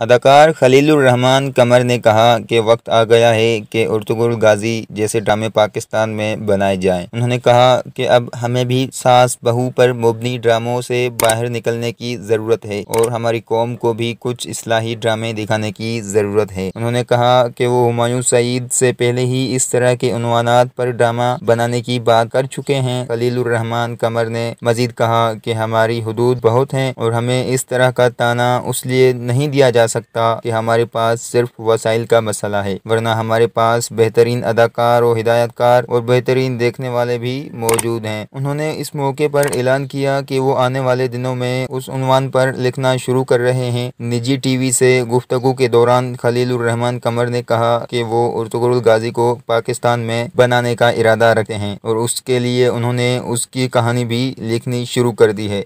अदाकार रहमान कमर ने कहा कि वक्त आ गया है कि उर्तगुल गाजी जैसे ड्रामे पाकिस्तान में बनाए जाएं। उन्होंने कहा कि अब हमें भी सास बहू पर मुबनी ड्रामों से बाहर निकलने की ज़रूरत है और हमारी कौम को भी कुछ असलाही ड्रामे दिखाने की ज़रूरत है उन्होंने कहा कि वो हमायूं सईद से पहले ही इस तरह के अनवानात पर ड्रामा बनाने की बात कर चुके हैं खलीलुररहमान कमर ने मजीद कहा कि हमारी हदूद बहुत हैं और हमें इस तरह का ताना उस लिए नहीं दिया जा सकता कि हमारे पास सिर्फ वसाइल का मसला है वरना हमारे पास बेहतरीन अदाकार और हिदायतकार और बेहतरीन देखने वाले भी मौजूद हैं उन्होंने इस मौके पर ऐलान किया कि वो आने वाले दिनों में उस उनवान पर लिखना शुरू कर रहे हैं निजी टीवी से गुफ्तगु के दौरान खलीलुररहमान कमर ने कहा कि वो उर्तगरुल गाजी को पाकिस्तान में बनाने का इरादा रखते हैं और उसके लिए उन्होंने उसकी कहानी भी लिखनी शुरू कर दी है